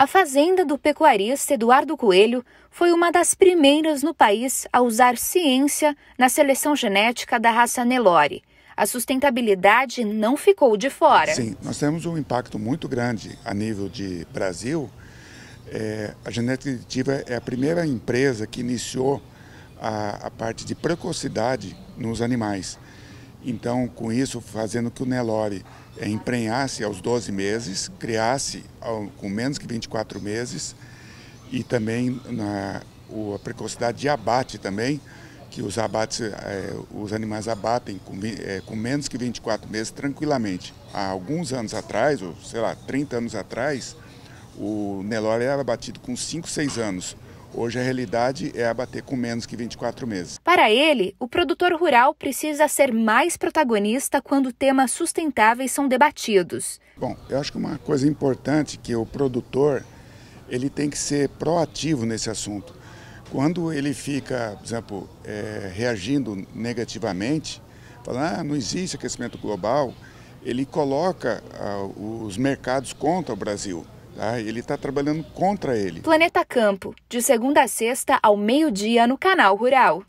A fazenda do pecuarista Eduardo Coelho foi uma das primeiras no país a usar ciência na seleção genética da raça Nelore. A sustentabilidade não ficou de fora. Sim, nós temos um impacto muito grande a nível de Brasil. É, a Genética Editiva é a primeira empresa que iniciou a, a parte de precocidade nos animais. Então, com isso, fazendo que o Nelore eh, emprenhasse aos 12 meses, criasse ao, com menos que 24 meses e também na, o, a precocidade de abate também, que os abates, é, os animais abatem com, é, com, menos que 24 meses tranquilamente. Há alguns anos atrás, ou sei lá, 30 anos atrás, o Nelore era abatido com 5, 6 anos. Hoje a realidade é abater com menos que 24 meses. Para ele, o produtor rural precisa ser mais protagonista quando temas sustentáveis são debatidos. Bom, eu acho que uma coisa importante que o produtor ele tem que ser proativo nesse assunto. Quando ele fica, por exemplo, é, reagindo negativamente, falando ah, não existe aquecimento global, ele coloca ah, os mercados contra o Brasil. Ah, ele está trabalhando contra ele. Planeta Campo, de segunda a sexta ao meio-dia no canal Rural.